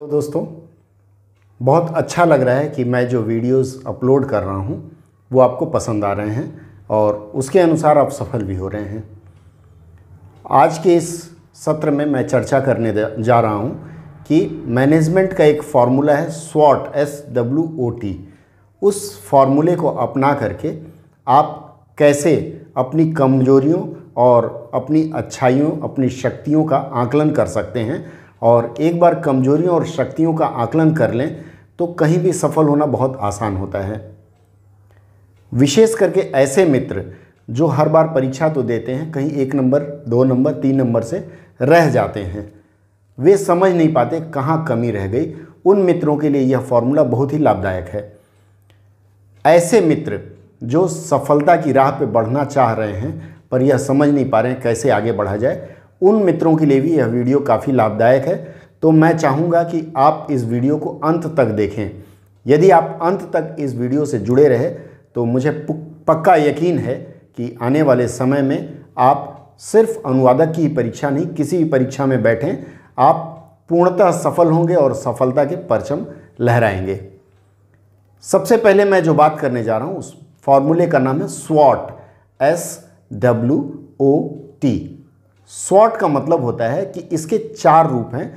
तो दोस्तों बहुत अच्छा लग रहा है कि मैं जो वीडियोस अपलोड कर रहा हूँ वो आपको पसंद आ रहे हैं और उसके अनुसार आप सफल भी हो रहे हैं आज के इस सत्र में मैं चर्चा करने जा रहा हूँ कि मैनेजमेंट का एक फार्मूला है स्वॉट एस डब्ल्यू ओ टी उस फार्मूले को अपना करके आप कैसे अपनी कमजोरियों और अपनी अच्छाइयों अपनी शक्तियों का आकलन कर सकते हैं और एक बार कमजोरियों और शक्तियों का आकलन कर लें तो कहीं भी सफल होना बहुत आसान होता है विशेष करके ऐसे मित्र जो हर बार परीक्षा तो देते हैं कहीं एक नंबर दो नंबर तीन नंबर से रह जाते हैं वे समझ नहीं पाते कहाँ कमी रह गई उन मित्रों के लिए यह फॉर्मूला बहुत ही लाभदायक है ऐसे मित्र जो सफलता की राह पर बढ़ना चाह रहे हैं पर यह समझ नहीं पा रहे हैं कैसे आगे बढ़ा जाए उन मित्रों के लिए भी यह वीडियो काफ़ी लाभदायक है तो मैं चाहूँगा कि आप इस वीडियो को अंत तक देखें यदि आप अंत तक इस वीडियो से जुड़े रहे तो मुझे पक्का यकीन है कि आने वाले समय में आप सिर्फ अनुवादक की परीक्षा नहीं किसी भी परीक्षा में बैठें आप पूर्णतः सफल होंगे और सफलता के परचम लहराएंगे सबसे पहले मैं जो बात करने जा रहा हूँ उस फॉर्मूले का नाम है स्वॉट S W O T short का मतलब होता है कि इसके चार रूप हैं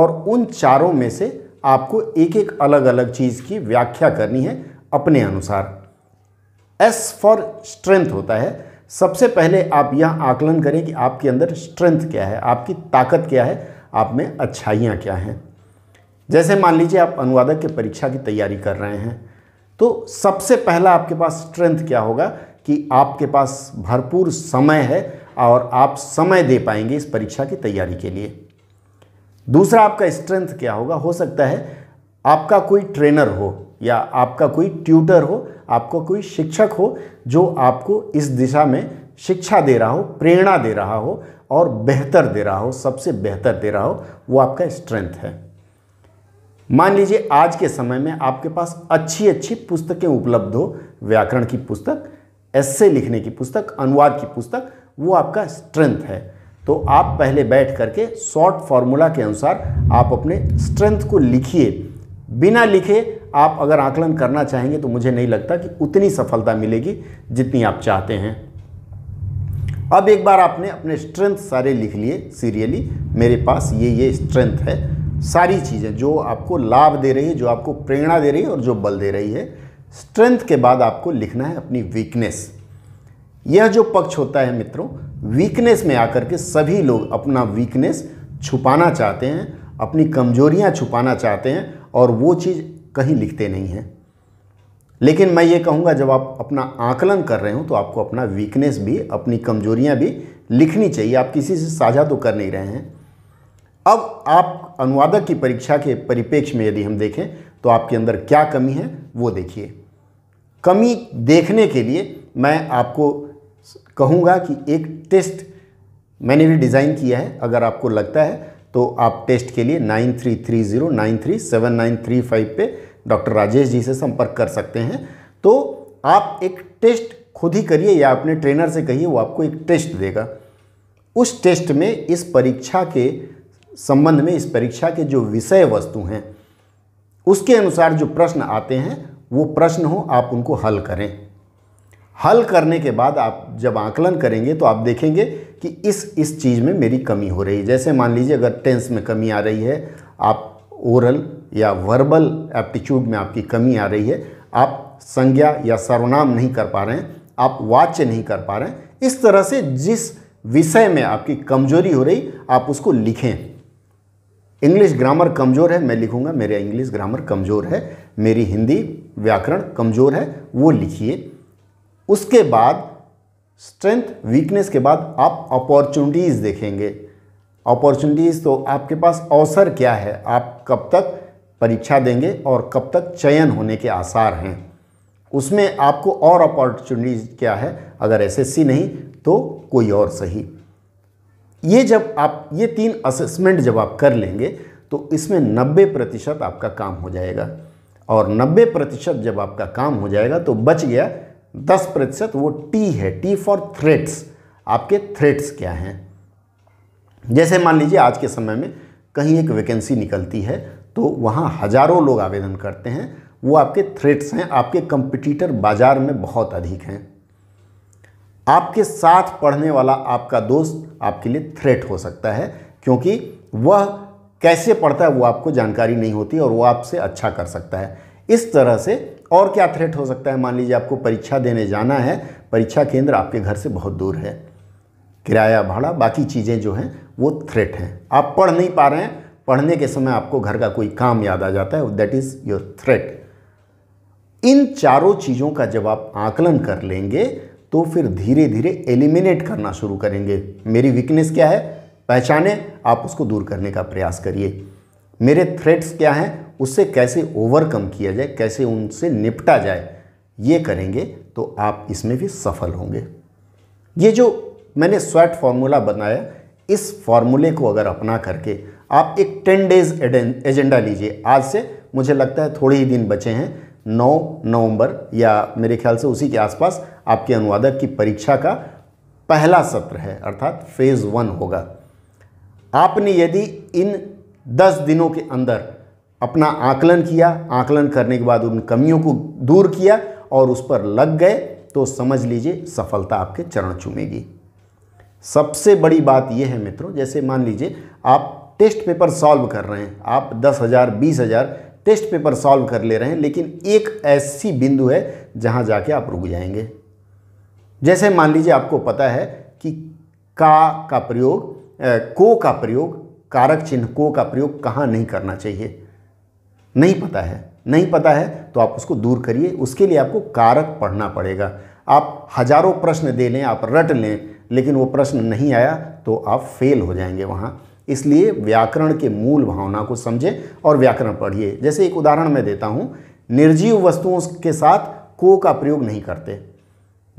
और उन चारों में से आपको एक एक अलग अलग चीज़ की व्याख्या करनी है अपने अनुसार एस फॉर स्ट्रेंथ होता है सबसे पहले आप यह आकलन करें कि आपके अंदर स्ट्रेंथ क्या है आपकी ताकत क्या है आप में अच्छाइयाँ क्या हैं जैसे मान लीजिए आप अनुवादक के परीक्षा की तैयारी कर रहे हैं तो सबसे पहला आपके पास स्ट्रेंथ क्या होगा कि आपके पास भरपूर समय है और आप समय दे पाएंगे इस परीक्षा की तैयारी के लिए दूसरा आपका स्ट्रेंथ क्या होगा हो सकता है आपका कोई ट्रेनर हो या आपका कोई ट्यूटर हो आपका कोई शिक्षक हो जो आपको इस दिशा में शिक्षा दे रहा हो प्रेरणा दे रहा हो और बेहतर दे रहा हो सबसे बेहतर दे रहा हो वो आपका स्ट्रेंथ है मान लीजिए आज के समय में आपके पास अच्छी अच्छी पुस्तकें उपलब्ध हो व्याकरण की पुस्तक एस्से लिखने की पुस्तक अनुवाद की पुस्तक वो आपका स्ट्रेंथ है तो आप पहले बैठ करके शॉर्ट फार्मूला के अनुसार आप अपने स्ट्रेंथ को लिखिए बिना लिखे आप अगर आकलन करना चाहेंगे तो मुझे नहीं लगता कि उतनी सफलता मिलेगी जितनी आप चाहते हैं अब एक बार आपने अपने स्ट्रेंथ सारे लिख लिए सीरियली मेरे पास ये ये स्ट्रेंथ है सारी चीज़ें जो आपको लाभ दे रही है जो आपको प्रेरणा दे रही है और जो बल दे रही है स्ट्रेंथ के बाद आपको लिखना है अपनी वीकनेस यह जो पक्ष होता है मित्रों वीकनेस में आकर के सभी लोग अपना वीकनेस छुपाना चाहते हैं अपनी कमजोरियां छुपाना चाहते हैं और वो चीज़ कहीं लिखते नहीं हैं लेकिन मैं ये कहूँगा जब आप अपना आकलन कर रहे हो तो आपको अपना वीकनेस भी अपनी कमजोरियाँ भी लिखनी चाहिए आप किसी से साझा तो कर नहीं रहे हैं अब आप अनुवादक की परीक्षा के परिप्रेक्ष्य में यदि हम देखें तो आपके अंदर क्या कमी है वो देखिए कमी देखने के लिए मैं आपको कहूँगा कि एक टेस्ट मैंने भी डिज़ाइन किया है अगर आपको लगता है तो आप टेस्ट के लिए nine three three zero nine three seven nine three five पे डॉक्टर राजेश जी से संपर्क कर सकते हैं तो आप एक टेस्ट खुद ही करिए या अपने ट्रेनर से कहिए वो आपको एक टेस्ट देगा उस टेस्ट में इस परीक्षा के संबंध में इस परीक्षा के जो विषय वस्तु हैं उसके अनुसार जो प्रश्न आते हैं वो प्रश्न हो आप उनको हल करें हल करने के बाद आप जब आकलन करेंगे तो आप देखेंगे कि इस इस चीज़ में मेरी कमी हो रही है जैसे मान लीजिए अगर टेंस में कमी आ रही है आप ओरल या वर्बल एप्टीट्यूड में आपकी कमी आ रही है आप संज्ञा या सर्वनाम नहीं कर पा रहे हैं आप वाच्य नहीं कर पा रहे हैं इस तरह से जिस विषय में आपकी कमजोरी हो रही आप उसको लिखें इंग्लिश ग्रामर कमज़ोर है मैं लिखूंगा मेरा इंग्लिश ग्रामर कमज़ोर है मेरी हिंदी व्याकरण कमज़ोर है वो लिखिए उसके बाद स्ट्रेंथ वीकनेस के बाद आप अपॉर्चुनिटीज़ देखेंगे अपॉर्चुनिटीज़ तो आपके पास अवसर क्या है आप कब तक परीक्षा देंगे और कब तक चयन होने के आसार हैं उसमें आपको और अपॉर्चुनिटीज़ क्या है अगर एसएससी नहीं तो कोई और सही ये जब आप ये तीन असेसमेंट जब आप कर लेंगे तो इसमें 90 प्रतिशत आपका काम हो जाएगा और 90 प्रतिशत जब आपका काम हो जाएगा तो बच गया दस प्रतिशत वो टी है टी फॉर थ्रेट्स आपके थ्रेट्स क्या हैं जैसे मान लीजिए आज के समय में कहीं एक वैकेंसी निकलती है तो वहाँ हजारों लोग आवेदन करते हैं वो आपके थ्रेट्स हैं आपके कंपटीटर बाज़ार में बहुत अधिक हैं आपके साथ पढ़ने वाला आपका दोस्त आपके लिए थ्रेट हो सकता है क्योंकि वह कैसे पढ़ता है वो आपको जानकारी नहीं होती और वो आपसे अच्छा कर सकता है इस तरह से और क्या थ्रेट हो सकता है मान लीजिए आपको परीक्षा देने जाना है परीक्षा केंद्र आपके घर से बहुत दूर है किराया भाड़ा बाकी चीज़ें जो हैं वो थ्रेट हैं आप पढ़ नहीं पा रहे हैं पढ़ने के समय आपको घर का कोई काम याद आ जाता है दैट इज़ योर थ्रेट इन चारों चीज़ों का जब आप आकलन कर लेंगे तो फिर धीरे धीरे एलिमिनेट करना शुरू करेंगे मेरी वीकनेस क्या है पहचाने आप उसको दूर करने का प्रयास करिए मेरे थ्रेट्स क्या हैं उससे कैसे ओवरकम किया जाए कैसे उनसे निपटा जाए ये करेंगे तो आप इसमें भी सफल होंगे ये जो मैंने स्वेट फार्मूला बनाया इस फार्मूले को अगर अपना करके आप एक टेन डेज एजेंडा लीजिए आज से मुझे लगता है थोड़े ही दिन बचे हैं नौ नवंबर या मेरे ख्याल से उसी के आसपास आपके अनुवादक की परीक्षा का पहला सत्र है अर्थात फेज़ वन होगा आपने यदि इन दस दिनों के अंदर अपना आकलन किया आकलन करने के बाद उन कमियों को दूर किया और उस पर लग गए तो समझ लीजिए सफलता आपके चरण चूमेगी सबसे बड़ी बात यह है मित्रों जैसे मान लीजिए आप टेस्ट पेपर सॉल्व कर रहे हैं आप दस हज़ार बीस हज़ार टेस्ट पेपर सॉल्व कर ले रहे हैं लेकिन एक ऐसी बिंदु है जहाँ जाके आप रुक जाएंगे जैसे मान लीजिए आपको पता है कि का का प्रयोग को का प्रयोग कारक चिन्ह को का प्रयोग कहाँ नहीं करना चाहिए नहीं पता है नहीं पता है तो आप उसको दूर करिए उसके लिए आपको कारक पढ़ना पड़ेगा आप हजारों प्रश्न दे लें आप रट लें लेकिन वो प्रश्न नहीं आया तो आप फेल हो जाएंगे वहाँ इसलिए व्याकरण के मूल भावना को समझें और व्याकरण पढ़िए जैसे एक उदाहरण मैं देता हूँ निर्जीव वस्तुओं के साथ को का प्रयोग नहीं करते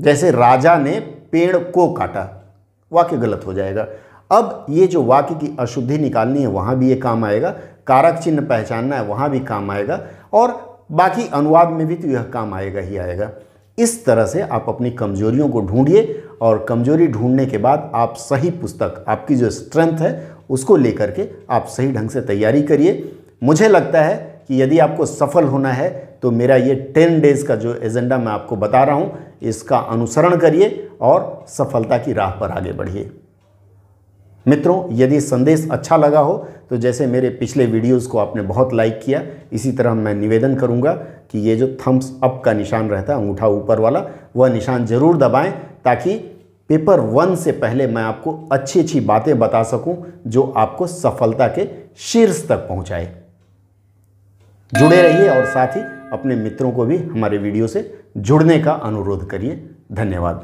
जैसे राजा ने पेड़ को काटा वाक्य गलत हो जाएगा अब ये जो वाक्य की अशुद्धि निकालनी है वहाँ भी ये काम आएगा कारक चिन्ह पहचानना है वहाँ भी काम आएगा और बाकी अनुवाद में भी तो यह काम आएगा ही आएगा इस तरह से आप अपनी कमजोरियों को ढूंढिए और कमजोरी ढूंढने के बाद आप सही पुस्तक आपकी जो स्ट्रेंथ है उसको लेकर के आप सही ढंग से तैयारी करिए मुझे लगता है कि यदि आपको सफल होना है तो मेरा ये टेन डेज़ का जो एजेंडा मैं आपको बता रहा हूँ इसका अनुसरण करिए और सफलता की राह पर आगे बढ़िए मित्रों यदि संदेश अच्छा लगा हो तो जैसे मेरे पिछले वीडियोस को आपने बहुत लाइक किया इसी तरह मैं निवेदन करूंगा कि ये जो थम्स अप का निशान रहता है अंगूठा ऊपर वाला वह निशान ज़रूर दबाएं ताकि पेपर वन से पहले मैं आपको अच्छी अच्छी बातें बता सकूं जो आपको सफलता के शीर्ष तक पहुंचाए जुड़े रहिए और साथ ही अपने मित्रों को भी हमारे वीडियो से जुड़ने का अनुरोध करिए धन्यवाद